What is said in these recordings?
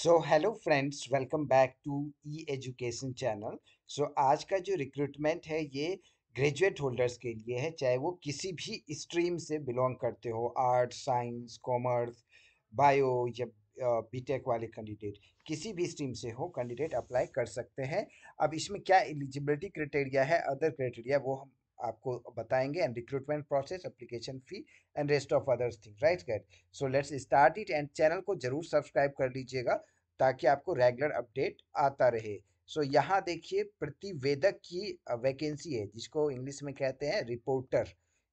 so hello friends welcome back to E education channel so आज का जो recruitment है ये ग्रेजुएट होल्डर्स के लिए है चाहे वो किसी भी स्ट्रीम से बिलोंग करते हो आर्ट साइंस कॉमर्स बायो या बीटेक वाले कैंडिडेट किसी भी स्ट्रीम से हो कैंडिडेट अप्लाई कर सकते हैं अब इसमें क्या एलिजिबिलिटी क्राइटेरिया है अदर क्राइटेरिया वो हम आपको बताएंगे and recruitment process application fee and rest of others thing right guide so let's start it and channel को जरूर सब्सक्राइब कर लीजिएगा ताकि आपको रेगुलर अपडेट आता रहे सो so, यहाँ देखिए प्रतिवेदक की वैकेंसी है जिसको इंग्लिश में कहते हैं रिपोर्टर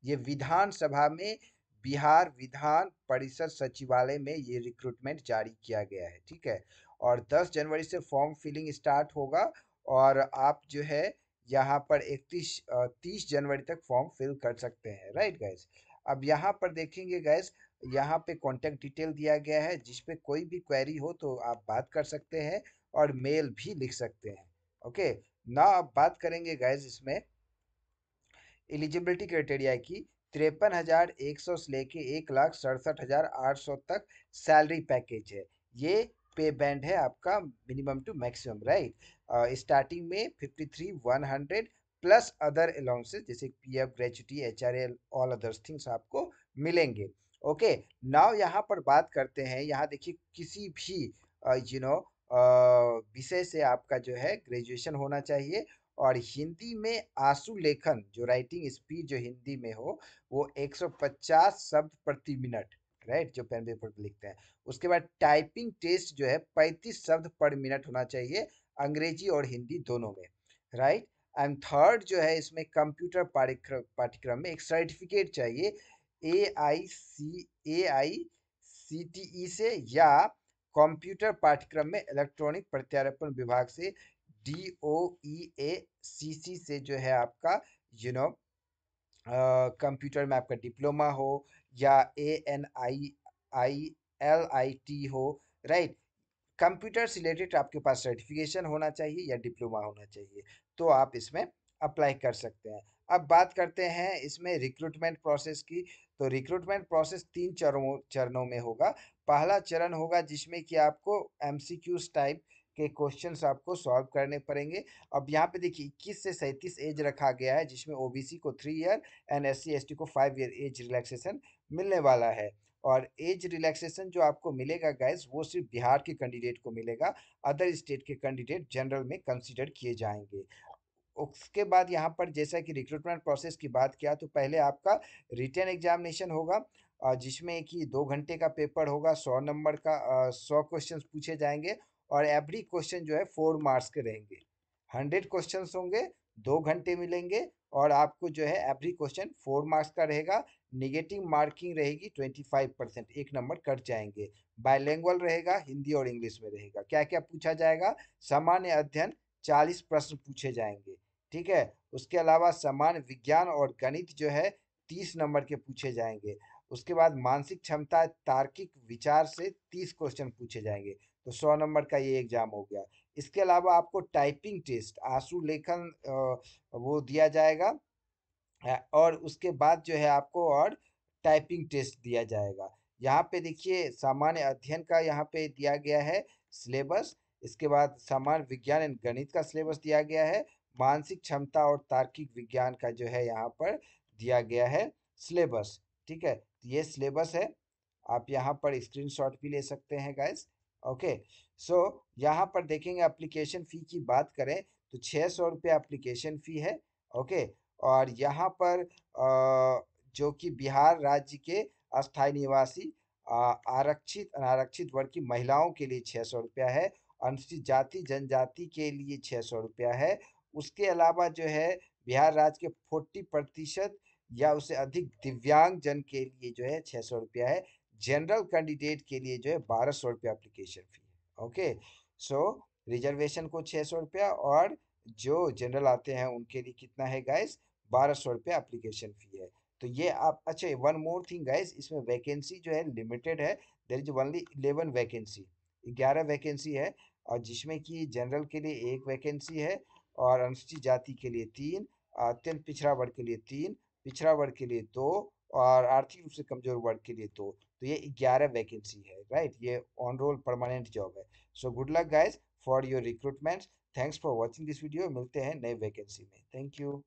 ये विधानसभा में बिहार विधान परिषद सचिवालय में ये रिक्रूटमेंट जारी किया गया है ठीक है और 10 जनवरी से फॉर्म फिलिंग स्टार्ट होगा और आप जो है यहाँ पर इकतीस तीस जनवरी तक फॉर्म फिल कर सकते हैं राइट गैस अब यहाँ पर देखेंगे गैस यहाँ पे कॉन्टैक्ट डिटेल दिया गया है जिसपे कोई भी क्वेरी हो तो आप बात कर सकते हैं और मेल भी लिख सकते हैं ओके ना आप बात करेंगे गैस इसमें एलिजिबिलिटी क्राइटेरिया की तिरपन हज़ार एक सौ से लेके एक लाख सड़सठ हज़ार आठ सौ तक सैलरी पैकेज है ये पे बैंड है आपका minimum to maximum right starting में fifty three one hundred plus other allowances जैसे P F gratuity H R L all others things आपको मिलेंगे ओके okay, नाव यहाँ पर बात करते हैं यहाँ देखिए किसी भी यू नो विषय से आपका जो है ग्रेजुएशन होना चाहिए और हिंदी में आंसू लेखन जो राइटिंग स्पीड जो हिंदी में हो वो 150 शब्द प्रति मिनट राइट जो पेन पेपर पर लिखते हैं उसके बाद टाइपिंग टेस्ट जो है पैंतीस शब्द पर मिनट होना चाहिए अंग्रेजी और हिंदी दोनों में राइट एंड थर्ड जो है इसमें कंप्यूटर पाठ्यक्रम पाठ्यक्रम में एक सर्टिफिकेट चाहिए ए आई सी ए आई सी टी ई से या कंप्यूटर पाठ्यक्रम में इलेक्ट्रॉनिक प्रत्यारोपण विभाग से डी ओ ई ए सी सी से जो है आपका यू नो कंप्यूटर में आपका डिप्लोमा हो या A N I I L I T हो राइट कंप्यूटर से रिलेटेड आपके पास सर्टिफिकेशन होना चाहिए या डिप्लोमा होना चाहिए तो आप इसमें अप्लाई कर सकते हैं अब बात करते हैं इसमें रिक्रूटमेंट प्रोसेस की तो रिक्रूटमेंट प्रोसेस तीन चरणों चरणों में होगा पहला चरण होगा जिसमें कि आपको एम सी क्यूज टाइप के क्वेश्चन आपको सॉल्व करने पड़ेंगे अब यहाँ पे देखिए इक्कीस से सैंतीस एज रखा गया है जिसमें ओबीसी को three year and S C को फाइव ईयर एज रिलैक्सेशन मिलने वाला है और एज रिलैक्सेशन जो आपको मिलेगा गैस वो सिर्फ बिहार के कैंडिडेट को मिलेगा अदर स्टेट के कैंडिडेट जनरल में कंसिडर किए जाएंगे उसके बाद यहाँ पर जैसा कि रिक्रूटमेंट प्रोसेस की बात किया तो पहले आपका रिटर्न एग्जामिनेशन होगा जिसमें कि दो घंटे का पेपर होगा सौ नंबर का सौ क्वेश्चंस पूछे जाएंगे और एवरी क्वेश्चन जो है फोर मार्क्स के रहेंगे हंड्रेड क्वेश्चन होंगे दो घंटे मिलेंगे और आपको जो है एवरी क्वेश्चन फोर मार्क्स का रहेगा निगेटिव मार्किंग रहेगी ट्वेंटी फाइव परसेंट एक नंबर कट जाएंगे बायलैंग्वल रहेगा हिंदी और इंग्लिश में रहेगा क्या क्या पूछा जाएगा सामान्य अध्ययन चालीस प्रश्न पूछे जाएंगे ठीक है उसके अलावा सामान्य विज्ञान और गणित जो है तीस नंबर के पूछे जाएंगे उसके बाद मानसिक क्षमता तार्किक विचार से तीस क्वेश्चन पूछे जाएंगे तो सौ नंबर का ये एग्ज़ाम हो गया इसके अलावा आपको टाइपिंग टेस्ट आंसू लेखन वो दिया जाएगा और उसके बाद जो है आपको और टाइपिंग टेस्ट दिया जाएगा यहाँ पे देखिए सामान्य अध्ययन का यहाँ पे दिया गया है सिलेबस इसके बाद सामान्य विज्ञान एंड गणित का सिलेबस दिया गया है मानसिक क्षमता और तार्किक विज्ञान का जो है यहाँ पर दिया गया है सिलेबस ठीक है तो ये सिलेबस है आप यहाँ पर स्क्रीनशॉट भी ले सकते हैं गाइस ओके सो यहाँ पर देखेंगे एप्लीकेशन फ़ी की बात करें तो छः सौ रुपये एप्लीकेशन फ़ी है ओके और यहाँ पर जो कि बिहार राज्य के अस्थायी निवासी आरक्षित अनारक्षित वर्ग की महिलाओं के लिए छः सौ रुपया है अनुसूचित जाति जनजाति के लिए छः सौ रुपया है उसके अलावा जो है बिहार राज्य के फोर्टी प्रतिशत या उससे अधिक दिव्यांग जन के लिए जो है छः सौ रुपया है जनरल कैंडिडेट के लिए जो है बारह सौ रुपया अप्लीकेशन फ़ी है ओके सो रिजर्वेशन को छः सौ रुपया और जो जनरल आते हैं उनके लिए कितना है गाइस बारह सौ रुपया अप्लीकेशन फ़ी है तो ये आप अच्छा वन मोर थिंग गाइस इसमें वैकेंसी जो है लिमिटेड है there is only eleven vacancy ग्यारह वैकेंसी है और जिसमें कि जनरल के लिए एक वैकेंसी है और अनुसूचित जाति के लिए तीन अत्यंत पिछड़ा वर्ग के लिए तीन पिछड़ा वर्ग के लिए दो और आर्थिक रूप से कमजोर वर्ग के लिए तो तो ये ग्यारह वैकेंसी है राइट ये ऑन रोल परमानेंट जॉब है so good luck guys for your recruitment thanks for watching this video मिलते हैं नए वैकेंसी में थैंक यू